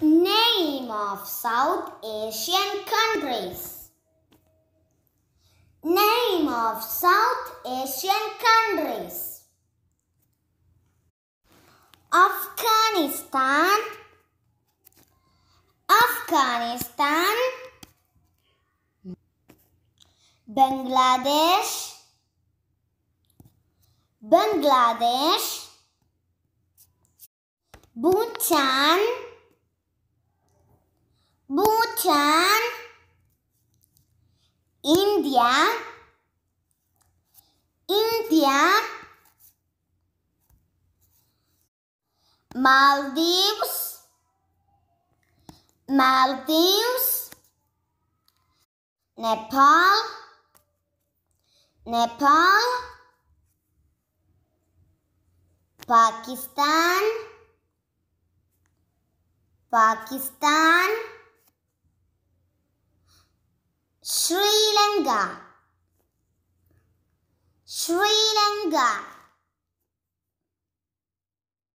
Name of South Asian countries. Name of South Asian countries. Afghanistan. Afghanistan. Bangladesh. Bangladesh. Bhutan. Bhutan, India, India, Maldives, Maldives, Nepal, Nepal, Pakistan, Pakistan, Lanka Sri Lanka